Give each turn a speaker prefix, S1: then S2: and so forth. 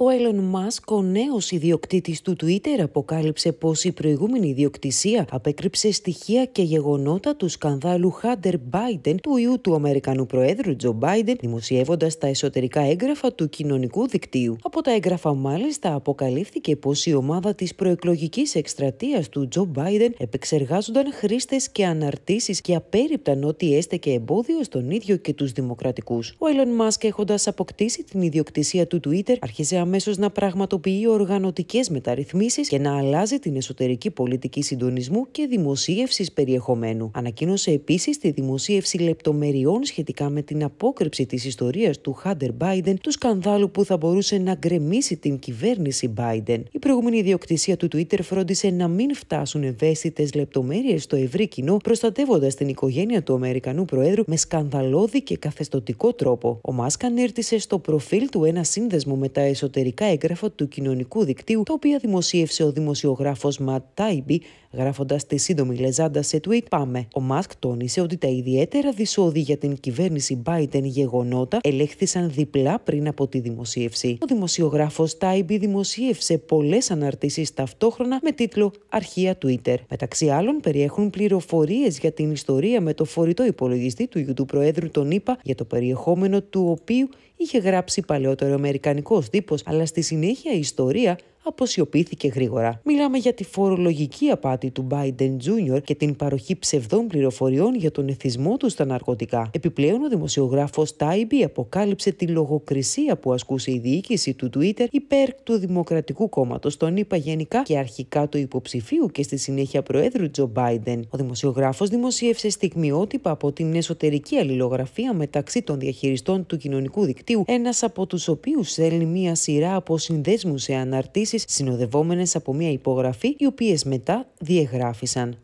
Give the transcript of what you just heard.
S1: Ο Έλλον Μάσκ, ο νέος ιδιοκτήτης του Twitter, αποκάλυψε πως η προηγούμενη ιδιοκτησία απέκρυψε στοιχεία και γεγονότα του σκανδάλου χάντερ Biden, του ιού του Αμερικανού Προέδρου Τζο Biden, δημοσιεύοντας τα εσωτερικά έγγραφα του κοινωνικού δικτύου. Από τα έγγραφα, μάλιστα, αποκαλύφθηκε πως η ομάδα της προεκλογικής εκστρατείας του Τζο Biden επεξεργάζονταν χρήστες και αναρτήσεις και απέριπταν ότι έστεκε εμπόδιο στον ίδιο και τους δημοκρατικούς. Ο Έλλον Μάσκ, έχοντας αποκτήσει την ιδιοκτησία του Twitter, άρχισε αμέσως να πραγματοποιεί οργανωτικές μεταρρυθμίσεις και να αλλάζει την εσωτερική πολιτική συντονισμού και δημοσίευσης περιεχομένου. Ανακοίνωσε επίσης τη δημοσίευση λεπτομεριών σχετικά με την απόκρυψη της ιστορίας του Χάντερ Μπάιντεν, του σκανδάλου που θα μπορούσε να γκρεμίσει την κυβέρνηση Μπάιντεν. Η προηγούμενη ιδιοκτησία του Twitter φρόντισε να μην φτάσουν ευαίσθητες λεπτομέρειες στο ευρύ κοινό, προστατεύοντας την οικογένεια του Αμερικανού Προέδρου με σκανδαλώδη και καθεστωτικό τρόπο. Ο Μάσκαν ανέρτησε στο προφίλ του ένα σύνδεσμο με τα εσωτερικά εσωτερικά έγγραφα του κοινωνικού δικτύου, τα οποία δημοσίευσε ο δημοσιογράφος Ματ Τάιμπι, γράφοντας τη σύντομη λεζάντα σε tweet Πάμε. Ο Μάσκ τόνισε ότι τα ιδιαίτερα δυσόδη για την κυβέρνηση Biden γεγονότα ελέγχθησαν διπλά πριν από τη δημοσίευση. Ο δημοσιογράφος Τάιμπι δημοσίευσε πολλές αναρτήσεις ταυτόχρονα με τίτλο Αρχεία Twitter. Μεταξύ άλλων, περιέχουν πληροφορίες για την ιστορία με το φορητό υπολογιστή του YouTube Προέδρου τον ΗΠΑ για το περιεχόμενο του οποίου είχε γράψει παλαιότερο Αμερικανικός τύπος αλλά στη συνέχεια η ιστορία αποσιωπήθηκε γρήγορα. Μιλάμε για τη φορολογική απάτη του Biden Jr. και την παροχή ψευδών πληροφοριών για τον εθισμό του στα ναρκωτικά. Επιπλέον, ο δημοσιογράφος Τάιμπι αποκάλυψε τη λογοκρισία που ασκούσε η διοίκηση του Twitter υπέρ του Δημοκρατικού Κόμματος, τον είπα γενικά και αρχικά του υποψηφίου και στη συνέχεια Προέδρου Τζο Biden. Ο δημοσιογράφος δημοσίευσε στιγμιότυπα από την εσωτερική αλληλογραφία μεταξύ των διαχειριστών του κοινωνικού δικτύου, ένας από τους οποίους στέλνει μία σειρά από συνδέσμους σε αναρτήσεις συνοδευόμενες από μια υπογραφή οι οποίες μετά διαγράφησαν.